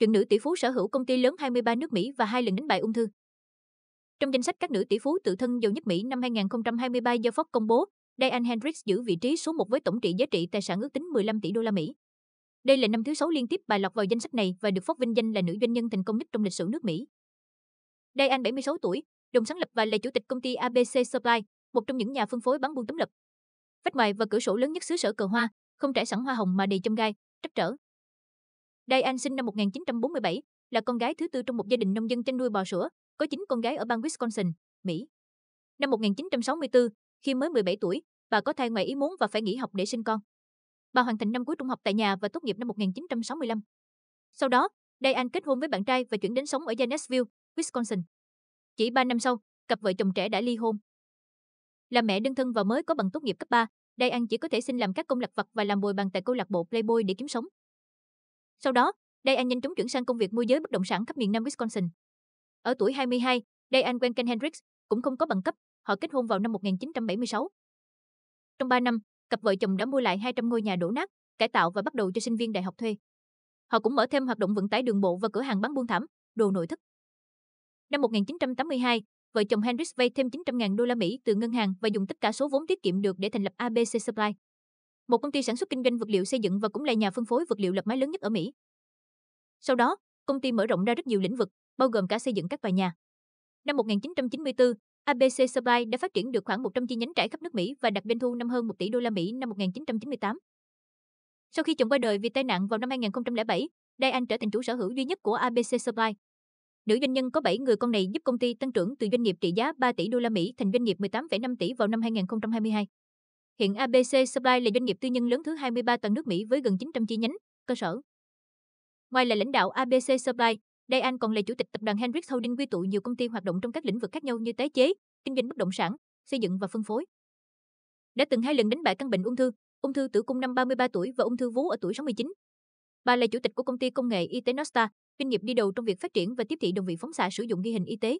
Trưởng nữ tỷ phú sở hữu công ty lớn 23 nước Mỹ và hai lần đánh bại ung thư. Trong danh sách các nữ tỷ phú tự thân giàu nhất Mỹ năm 2023 do Forbes công bố, Diane Hendricks giữ vị trí số 1 với tổng trị giá trị tài sản ước tính 15 tỷ đô la Mỹ. Đây là năm thứ sáu liên tiếp bà lọt vào danh sách này và được Forbes vinh danh là nữ doanh nhân thành công nhất trong lịch sử nước Mỹ. Diane 76 tuổi, đồng sáng lập và là chủ tịch công ty ABC Supply, một trong những nhà phân phối bán buôn tấm lập. Vách ngoài và cửa sổ lớn nhất xứ sở cờ hoa, không trải sẵn hoa hồng mà đầy chông gai, trắc trở. Diane sinh năm 1947, là con gái thứ tư trong một gia đình nông dân chăn nuôi bò sữa, có 9 con gái ở bang Wisconsin, Mỹ. Năm 1964, khi mới 17 tuổi, bà có thai ngoài ý muốn và phải nghỉ học để sinh con. Bà hoàn thành năm cuối trung học tại nhà và tốt nghiệp năm 1965. Sau đó, Diane kết hôn với bạn trai và chuyển đến sống ở Janesville, Wisconsin. Chỉ 3 năm sau, cặp vợ chồng trẻ đã ly hôn. Là mẹ đơn thân và mới có bằng tốt nghiệp cấp 3, Diane chỉ có thể xin làm các công lạc vật và làm bồi bàn tại câu lạc bộ Playboy để kiếm sống. Sau đó, Diane nhanh chóng chuyển sang công việc môi giới bất động sản khắp miền Nam Wisconsin. Ở tuổi 22, Diane quen Ken Hendricks, cũng không có bằng cấp, họ kết hôn vào năm 1976. Trong 3 năm, cặp vợ chồng đã mua lại 200 ngôi nhà đổ nát, cải tạo và bắt đầu cho sinh viên đại học thuê. Họ cũng mở thêm hoạt động vận tải đường bộ và cửa hàng bán buôn thảm, đồ nội thất. Năm 1982, vợ chồng Hendricks vay thêm 900.000 đô la Mỹ từ ngân hàng và dùng tất cả số vốn tiết kiệm được để thành lập ABC Supply một công ty sản xuất kinh doanh vật liệu xây dựng và cũng là nhà phân phối vật liệu lập mái lớn nhất ở Mỹ. Sau đó, công ty mở rộng ra rất nhiều lĩnh vực, bao gồm cả xây dựng các tòa nhà. Năm 1994, ABC Supply đã phát triển được khoảng 100 chi nhánh trải khắp nước Mỹ và đạt doanh thu năm hơn 1 tỷ đô la Mỹ năm 1998. Sau khi chồng qua đời vì tai nạn vào năm 2007, Diane trở thành chủ sở hữu duy nhất của ABC Supply. Nữ doanh nhân có 7 người con này giúp công ty tăng trưởng từ doanh nghiệp trị giá 3 tỷ đô la Mỹ thành doanh nghiệp 18,5 tỷ vào năm 2022. Hiện ABC Supply là doanh nghiệp tư nhân lớn thứ 23 toàn nước Mỹ với gần 900 chi nhánh, cơ sở. Ngoài là lãnh đạo ABC Supply, đây Anh còn là chủ tịch tập đoàn Hendrix Holding quy tụ nhiều công ty hoạt động trong các lĩnh vực khác nhau như tái chế, kinh doanh bất động sản, xây dựng và phân phối. Đã từng hai lần đánh bại căn bệnh ung thư, ung thư tử cung năm 33 tuổi và ung thư vú ở tuổi 69. Bà là chủ tịch của công ty công nghệ y tế Nosta, doanh nghiệp đi đầu trong việc phát triển và tiếp thị đồng vị phóng xạ sử dụng ghi hình y tế.